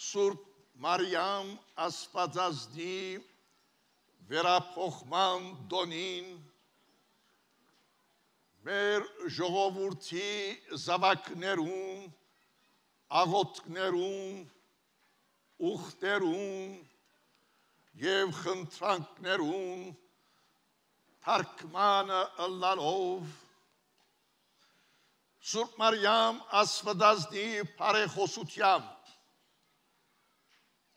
Սուրբ Մարիամ Ասպածազնի վերափոխման դոնին մեր ժողովրդի զավակներուն, աղոթքներուն, ուխտերուն եւ խնդրանքներուն թարգմանը ըլլալով Սուրբ Մարիամ Ասպածազնի բարեխոսությամբ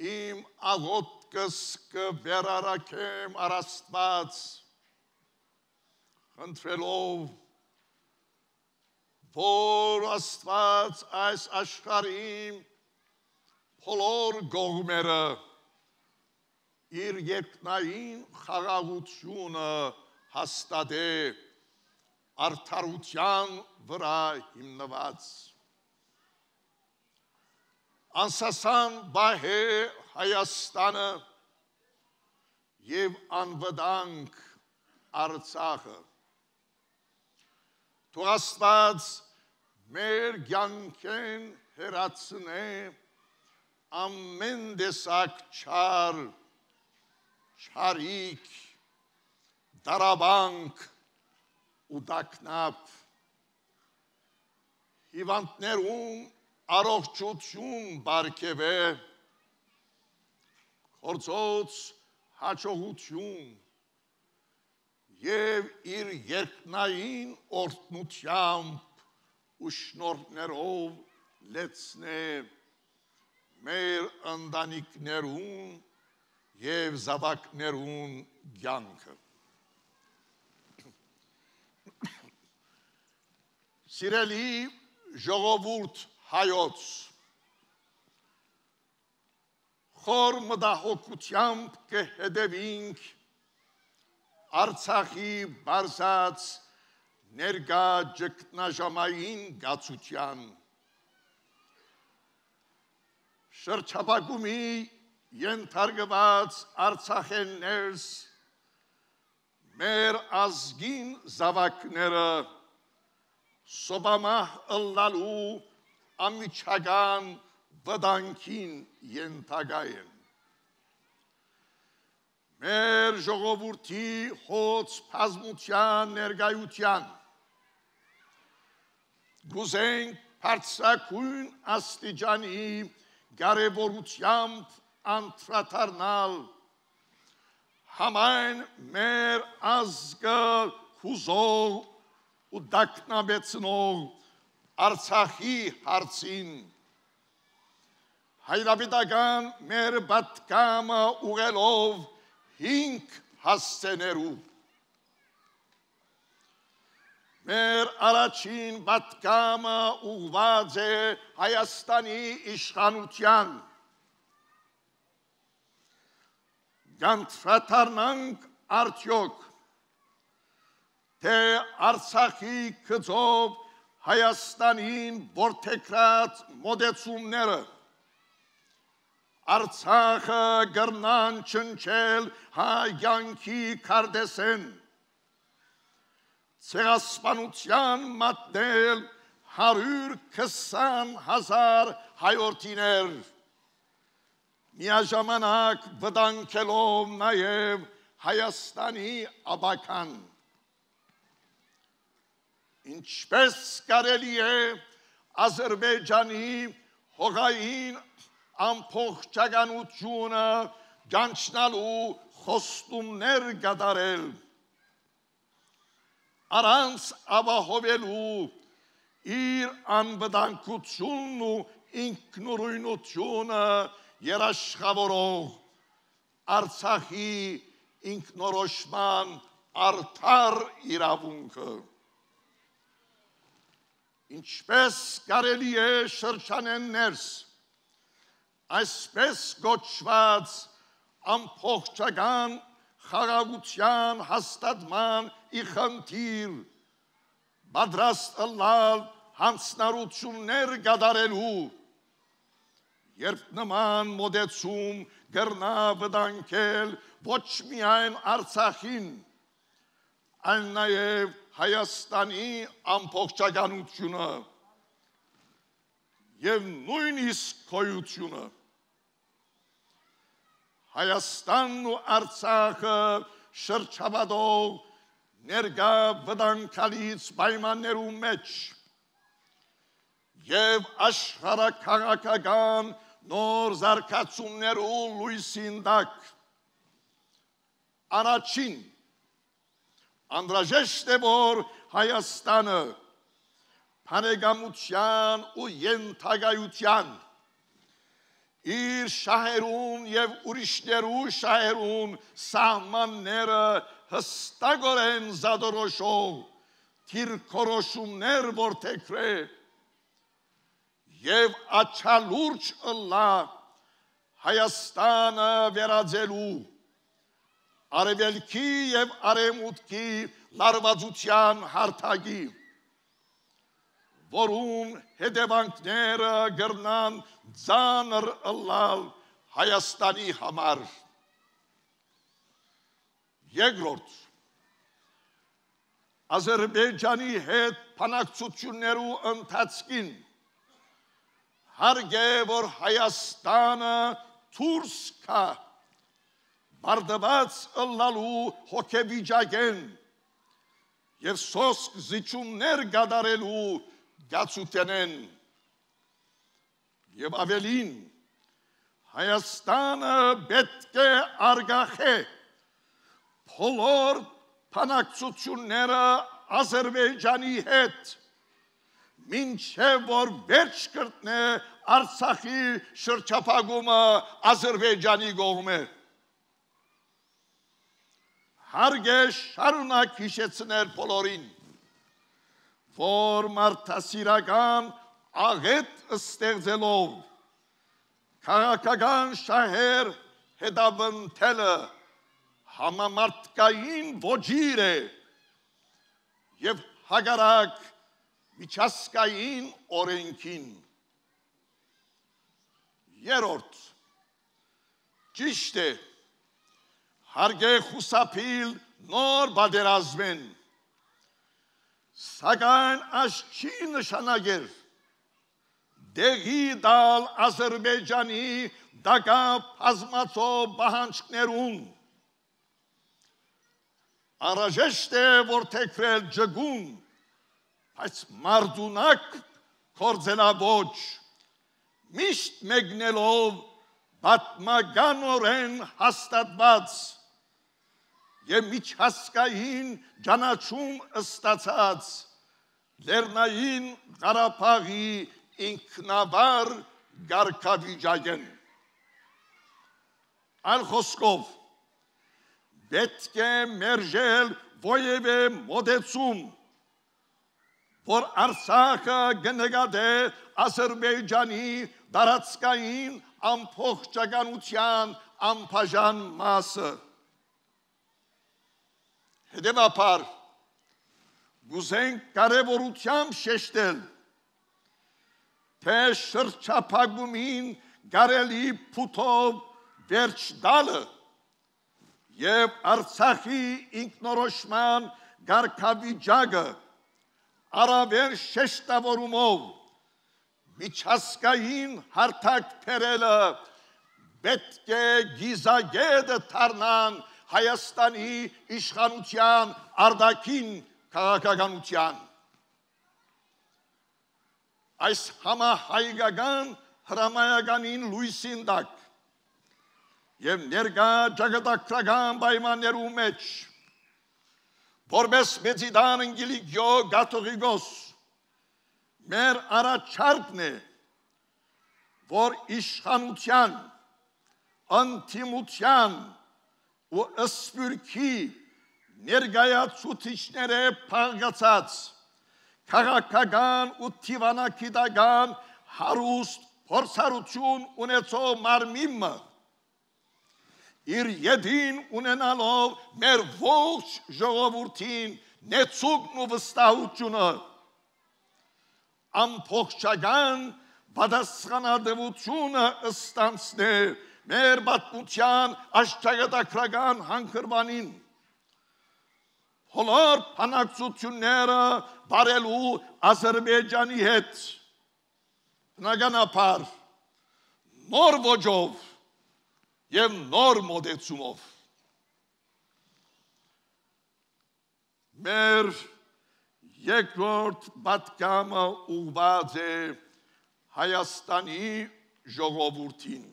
իմ աղոտքս կվերարակեմ առաստված, խնդրելով, որ աստված այս աշխարհին բոլոր գողմերը իր երկնային խաղաղությունը հաստատե արդարության վրա հիմնված անսասան բահե Հայաստանը եւ անվտանգ Արցախը։ Թողաստված մեր ցանկեն հերացնե ամեն դեսակ չար չարիք դարաբանք ու դակնապ հիվանդներում առողջություն բարգևե խորցոց հաջողություն եւ իր երկնային օրտնությամբ ու շնորներով լեցնե մեր ընտանիքներուն եւ զավակներուն ցանկը Սիրելի ժողովուրդ հայոց խոր մտահոգությամբ կհետևինք Արցախի բարձած ներկա ճգնաժամային գացության շրջապակումի ենթարկված Արցախեններս մեր ազգին զավակները սոբամահ ըլլալու ամիջական վտանգին ենթակա են։ Մեր ժողովրդի հոց բազմության ներգայության գուզենք բարձրակույն աստիճանի կարևորությամբ անդրադառնալ համայն մեր ազգը հուզող ու դակնաբեցնող Արցախի հարցին հայրապետական մեր բատկամը ուղելով հինք հասցեներու։ Մեր առաջին բատկամը ուղված է Հայաստանի իշխանության։ Գանտրատարնանք արդյոք, թե արցախի կծով Հայաստանին որթեքրած մոդեցումները Արցախը գրնան չնչել հայանքի կարդեսեն ցեղասպանության մատնել 120000 հայորդիներ միաժամանակ վտանգելով նաև Հայաստանի աբական ինչպես կարելի է Ադրբեջանի հողային ամբողջականությունը ճանչնալու խոստումներ կատարել առանց ապահովելու իր անվտանգությունն ու ինքնուրույնությունը երաշխավորող Արցախի ինքնորոշման արդար իրավունքը ինչպես կարելի է շրջանեն ներս այսպես գոչված ամփոխչական խաղաղության հաստատման ի խնդիր պատրաստ լալ հանցնարություններ գդարելու երբ նման մոդեցում գրնա վտանգել ոչ միայն արցախին այլ նաև Հայաստանի ամբողջականությունը եւ նույնիսկ քոյությունը Հայաստանն ու Արցախը շրջապատող ներկա վտանգալից պայմաններում մեջ եւ աշխարհակաղակական նոր զարգացումներով լույսին տակ առաջին անդրաժեշտ է որ Հայաստանը հանեգամության ու յենթագայության իր շահերուն եւ ուրիշներու շահերուն սահմանները հստակորեն զադորոշող թիրքորոշումներ որթեքրե եւ աչալուրջ ըլլա Հայաստանը վերածելու արևելքի եւ արևմուտքի լարվածության հարթագի որում հետևանքները գրնան ցանր լալ Հայաստանի համար երկրորդ Ադրբեջանի հետ փանակցություններու ընթացքին հարգե որ Հայաստանը թուրս կա բարդված ըլլալու հոգեվիճակեն եւ սոսկ զիջումներ գադարելու գացուտենեն եւ ավելին Հայաստանը պետք է արգախե փոլոր փանակցությունները Ադրբեջանի հետ մինչև որ վերջ կրտնե Արցախի շրջափակումը Ադրբեջանի կողմը հարկ է շարունակ հիշեցնել բոլորին, որ մարդասիրական աղետ ստեղծելով քաղաքական շահեր հետավնթելը համամարտկային ոչիր է եւ հագարակ միջազգային օրենքին երրորդ ճիշտ է հարգե խուսափիլ նոր բادرազմեն սակայն աշչի նշանագեր դեղի դալ ազերբայջանի դակա բազմացո բանջկներուն արաժեշտ է որ թեքվել ջգուն բայց մարդունակ կորձելա ոչ միշտ մեկնելով պատմականորեն հաստատված եւ միջազգային ճանաչում ստացած Լեռնային Ղարաբաղի ինքնավար ղարքավիճակն Այլ խոսքով պետք է մերժել ովևէ մոտեցում որ Արցախը գնկադե Ադրբեջանի տարածքային ամբողջականության անբաժան մասը Հետևաբար գուզենք կարևորությամբ շեշտել, թե շրջապագումին գարելի փութով վերջ դալը եւ Արցախի ինքնորոշման ղարքավիճակը արաբեր շեշտավորումով միջազգային հարթակ թերելը պետք է գիզագետը դառնան Հայաստանի իշխանության արդակին քաղաքականության այս համահայկական հրամայականին լույսին տակ եւ ներկա ճակատագրական պայմաններում մեջ որպես մեծիդան ընկիլիկյո գաթողիկոս մեր առաջարկն է որ իշխանության ընտիմության ու ըսպյուրքի ներգայացուցիչները փաղացած քաղաքական ու թիվանագիտական հարուստ փորձառություն ունեցող մարմինը իր յետին ունենալով մեր ողջ ժողովրդին նեցուկն ու վստահությունը ամփոխչական պատասխանատվությունը ստանցնել մեր բացության աշխարհակրական հանքրվանին հոլոր փանակցությունները բարելու Ադրբեջանի հետ նականապար նոր ոճով եւ նոր մոտեցումով մեր երկրորդ պատկամը ուղված է Հայաստանի ժողովրդին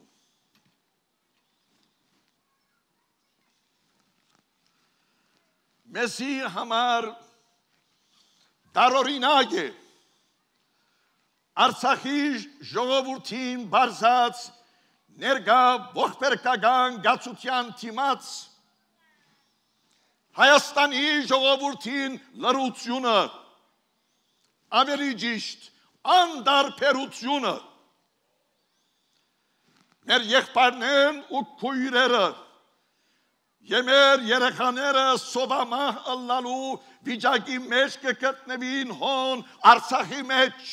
մեզի համար տարօրինակ է Արցախի ժողովրդին բարձած ներկա ողբերգական գացության թիմած Հայաստանի ժողովրդին լրությունը ավելի ճիշտ անդարբերությունը մեր եղբայրներն ու քույրերը Եմեր երեխաները սովամահ ըլլալու վիճակի մեջ կգտնվին հոն Արցախի մեջ։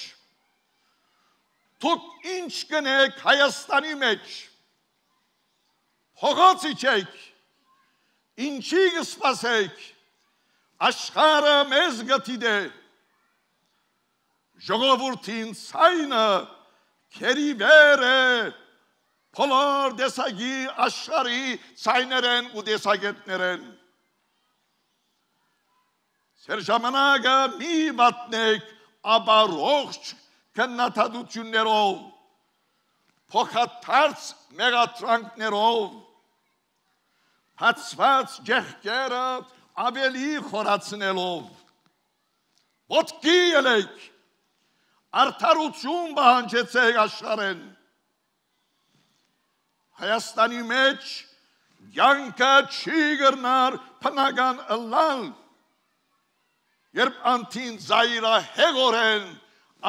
Դուք ինչ կնեք Հայաստանի մեջ։ Հողացի չեք։ Ինչի կսպասեք։ Աշխարը մեզ գտի դե։ Ժողովուրդին ցայնը քերի վեր է։ Բոլոր դեսագի աշխարհի ցայներեն ու դեսագետներեն Ձեր ժամանակը մի մատնեք ապա ողջ քննադատություններով փոխադարձ մեղատրանքներով հացված ջեղկերը ավելի խորացնելով ոտքի ելեք արդարություն բանջեցեք աշխարհեն Հայաստանի մեջ յանքը չի գրնար փնական ըլլալ։ Երբ անտին զայրա հեղորեն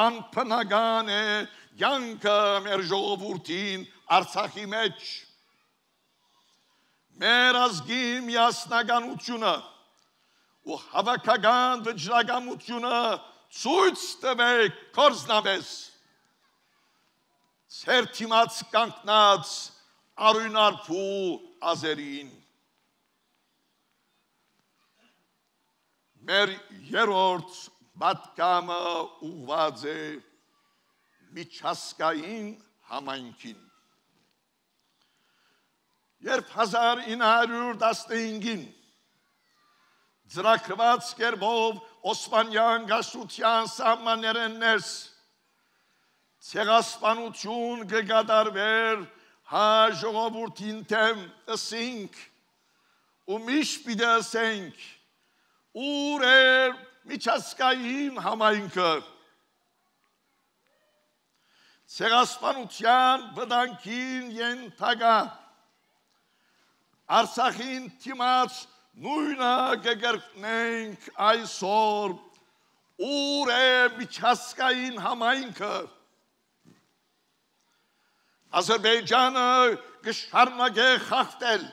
անփնական է յանքը մեր ժողովրդին Արցախի մեջ։ Մեր ազգի միասնականությունը ու հավաքական վճռականությունը ցույց տվեք կորզնավես։ Սերտիմաց կանգնած արույնարփու ազերին մեր երրորդ բատկամը ուղված է միջազգային համայնքին երբ 1915-ին ծրագրված կերպով Օսմանյան գասության սահմաններն ներս ցեղասպանություն կգադարվեր հա ժողովրդին դեմ ասինք ու միշտ պիտի ասենք ուր է միջազգային համայնքը ցեղասպանության վտանգին ենթակա Արցախին դիմաց նույնը կգրկնենք այսօր ուր է միջազգային համայնքը Ադրբեջանը կշարունակե խախտել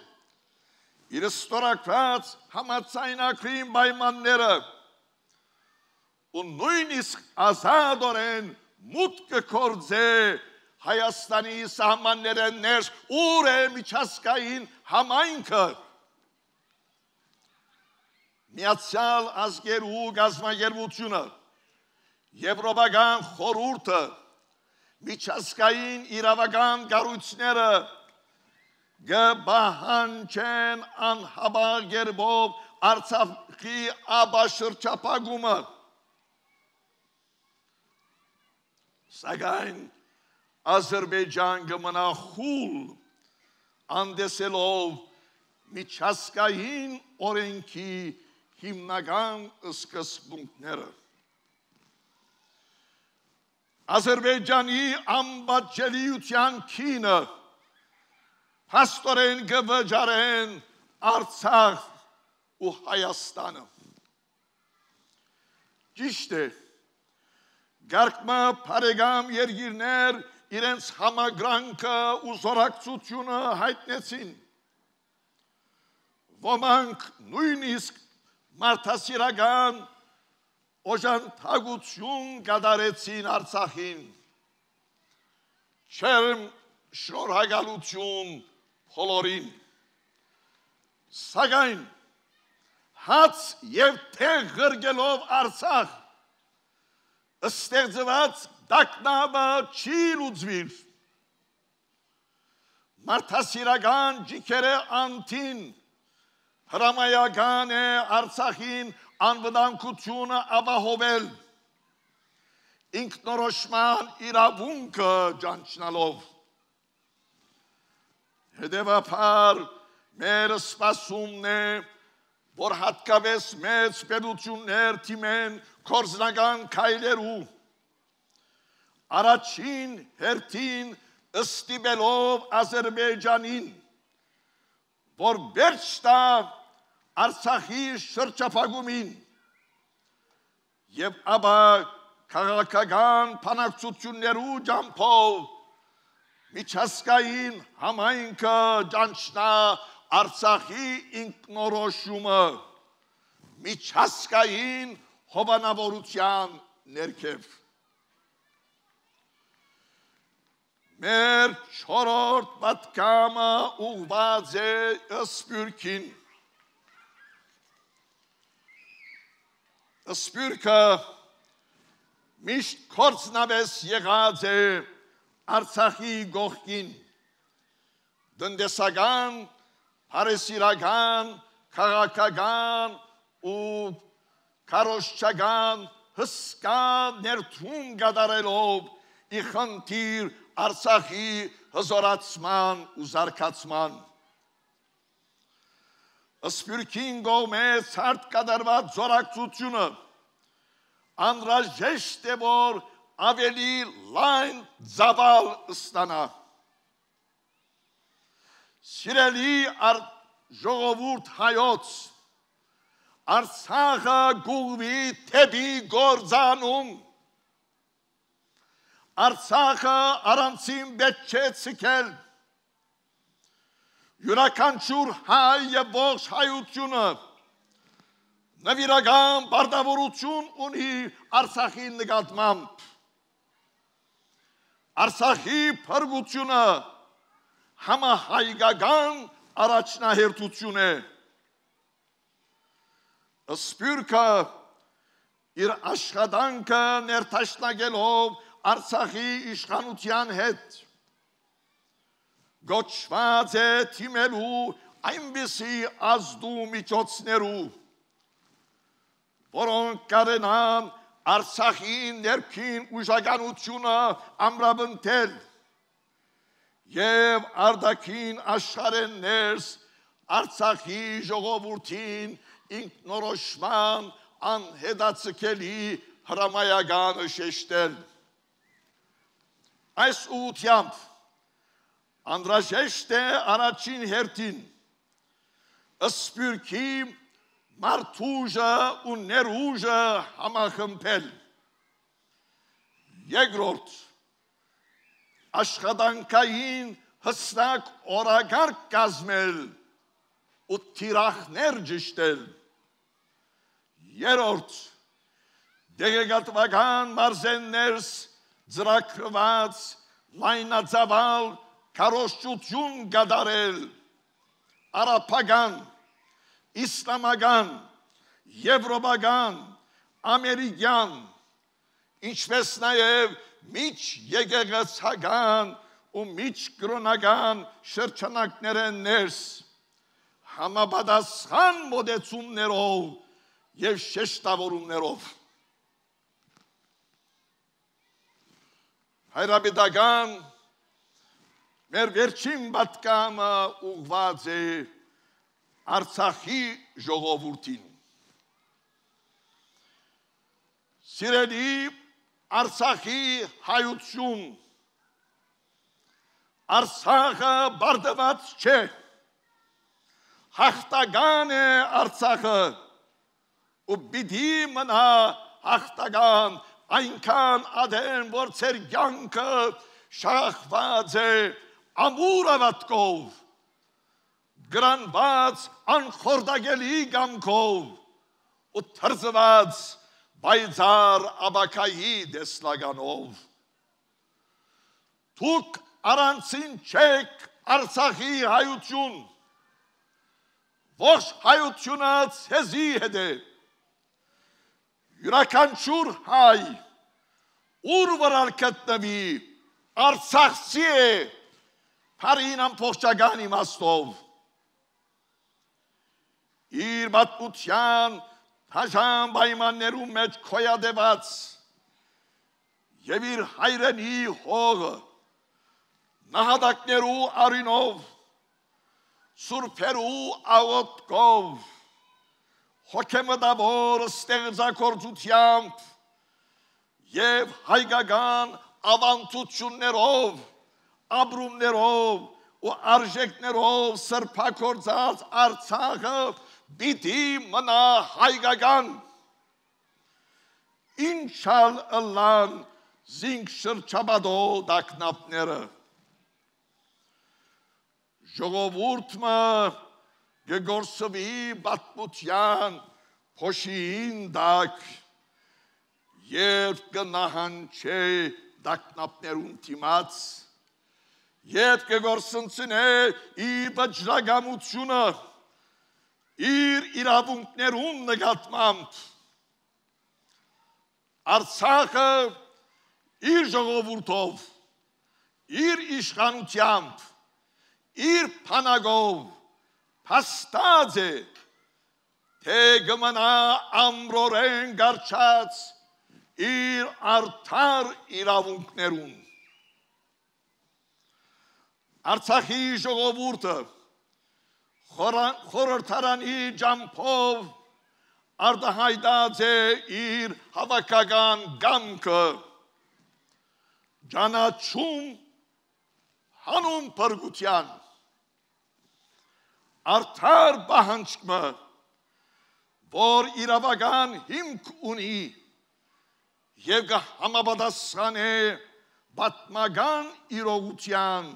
իր ստորակված համացայնակրին պայմանները ու նույնիսկ ազատորեն մուտքը կործե Հայաստանի սահմանները ներս ուր է միջազգային համայնքը Միացյալ ազգերու գազմագերությունը Եվրոպական խորհուրդը միջազգային իրավական կառույցները գբահանչեն անհաբար երբով Արցախի աբաշրջապագումը սակայն Ադրբեջան կմնա խուլ անդեսելով միջազգային օրենքի հիմնական սկզբունքները Ադրբեջանի ամբաճելիության քինը Պաստորեն գվջարեն Արցախ ու Հայաստանը։ Ճիշտ է։ Գարկմա բարեգամ երգիրներ իրենց համագրանքը ու զորակցությունը հայտնեցին։ Ոմանք նույնիսկ մարդասիրական օժանդակություն կատարեցին Արցախին։ Չերմ շնորհակալություն բոլորին։ Սակայն հաց եւ թեղ գրգելով Արցախ ստեղծված դակնամը չի լուծվիր։ Մարդասիրական ջիքերը անտին հրամայական է Արցախին անվտանգությունը ապահովել ինքնորոշման իրավունքը ճանչնալով հետևաբար մեր սպասումն է որ հատկապես մեծ պետություններ թիմեն կորզնական քայլերու առաջին հերթին ստիպելով Ադրբեջանին որ վերջ տա Արցախի շրջափակումին եւ ապա քաղաքական փանակցություններու ջամփով միջազգային համայնքը ճանչնա Արցախի ինքնորոշումը միջազգային հովանավորության ներքև մեր չորրորդ պատկամը ուղված է սպյուրքին սպյուրքը միշտ կործնավես եղած է Արցախի գողքին դնդեսական, հարեսիրական, քաղաքական ու կարոշչական հսկա ներդրում գդարելով ի խնդիր Արցախի հզորացման ու զարգացման սպյուրքին գողմես հարդ կադարված զորակցությունը, անրաժեշտ է, որ ավելի լայն զավալ ստանա։ Սիրելի ար ժողովուրդ հայոց, Արցախը գուղվի թեպի գործանում, Արցախը առանցին պետք չէ ցկել, յուրաքանչյուր հայ եւ ողջ հայությունը նվիրական բարդավորություն ունի Արցախի նկատմամբ։ Արցախի փրկությունը համահայկական առաջնահերթություն է։ Սպյուրքը իր աշխատանքը ներտաշնագելով Արցախի իշխանության հետ գոչված է թիմելու այնպիսի ազդու միջոցներու, որոնք կարենան Արցախի ներքին ուժականությունը ամրապնդել եւ արդակին աշխարհեն ներս Արցախի ժողովրդին ինքնորոշման անհետացկելի հրամայականը շեշտել այս ուությամբ Անհրաժեշտ է առաջին հերթին սպյուրքի մարդուժը ու ներուժը համախմբել։ Երկրորդ աշխատանքային հստակ օրագարկ կազմել ու թիրախներ ճշտել։ Երորդ դեղեկատվական մարզեններս ծրագրված լայնածավալ քարոշչություն գդարել արաբական իսլամական եվրոպական ամերիկյան ինչպես նաև միջ եգեգացական ու միջ կրոնական շրջանակներ են ներս համապատասխան մոտեցումներով եւ շեշտավորումներով հայրապետական մեր վերջին պատկամը ուղված է Արցախի ժողովրդին։ Սիրելի Արցախի հայություն Արցախը բարդված չէ։ Հաղթական է Արցախը ու պիտի մնա հաղթական այնքան ադեն որ ծեր կյանքը շախված է ամուր ավատկով, գրանված անխորդագելի գամքով ու թրզված բայցար աբակայի դեսլագանով։ Դուք առանցին չեք Արցախի հայություն։ Ողջ հայությունը ցեզի հետ է։ Յուրաքանչյուր հայ ուր վրա կտնվի Արցախցի է Փարին ամբողջական իմաստով իր մատուցյան հաշան պայմաններում մեջ քոյադեված եւ իր հայրենի հողը նահատակներու արինով սուրբերու աղոտկով հոգեմտավոր ստեղծագործությամբ եւ հայկական ավանդություններով ապրումներով ու արժեքներով սրբակորձած Արցախը պիտի մնա հայկական Ինչալ ըլլան զինք շրջաբադո դակնապները ժողովուրդը գեգորսովի բատմության փոշին դակ երբ կնահանչե դակնապներուն թիմաց Ետ կգործընցնե իր բաժնագամությունը իր իրավունքներուն նկատմամբ Արցախը իր ժողովուրդով, իր իշխանությամբ, իր փանագով փաստած է, թե գմնա ամրորեն գարչած իր արդար իրավունքներուն։ Արցախի ժողովուրդը խորհրդարանի ջամփով արդահայտած է իր հավաքական գամքը ճանաչում հանուն փրկության արդար բանջկը որ իրավական հիմք ունի եւ կհամապատասխանե պատմական իրողության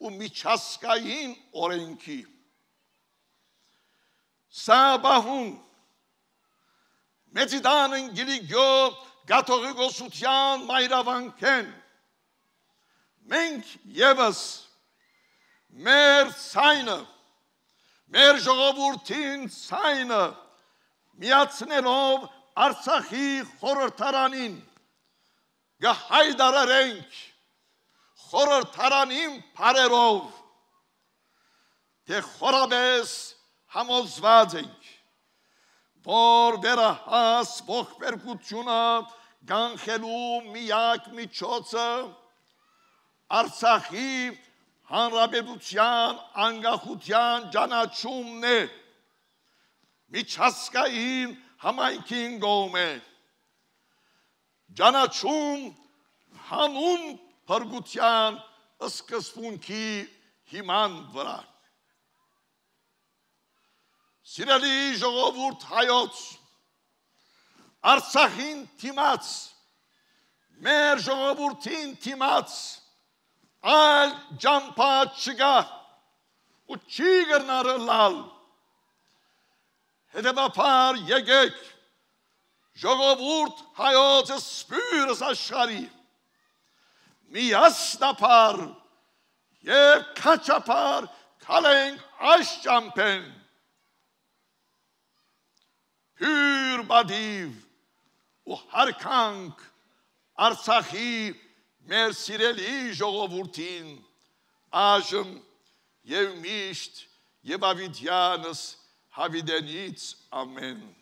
ու միջազգային օրենքի։ Սաբահուն մեծիդան ընգիլիգյո գաթողիկոսության մայրավանքեն։ Մենք եւս մեր ցայնը մեր ժողովրդին ցայնը միացնելով Արցախի խորհրդարանին գահայդարարենք խորհրդարանին բարերով թե խորաբես համոզված ենք որ վերահաս ողբերգությունը գանխելու միակ միջոցը Արցախի հանրապետության անկախության ճանաչումն է միջազգային համայնքին գոհում է ճանաչում հանուն հարգության սկսվունքի հիման վրա։ Սիրելի ժողովուրդ հայոց, Արցախին թիմաց, մեր ժողովրդին թիմաց, այլ ջամփա չկա ու չի գրնարը լալ։ Հետևաբար եկեք ժողովուրդ հայոց սպյուրս աշխարհի մի աստապար եւ քաչապար քալենք աշճամփեն հյուր բադիվ ու հարկանք արցախի մեր սիրելի ժողովրդին այժմ եւ միշտ եւ ավիդյանս հավիդենից ամեն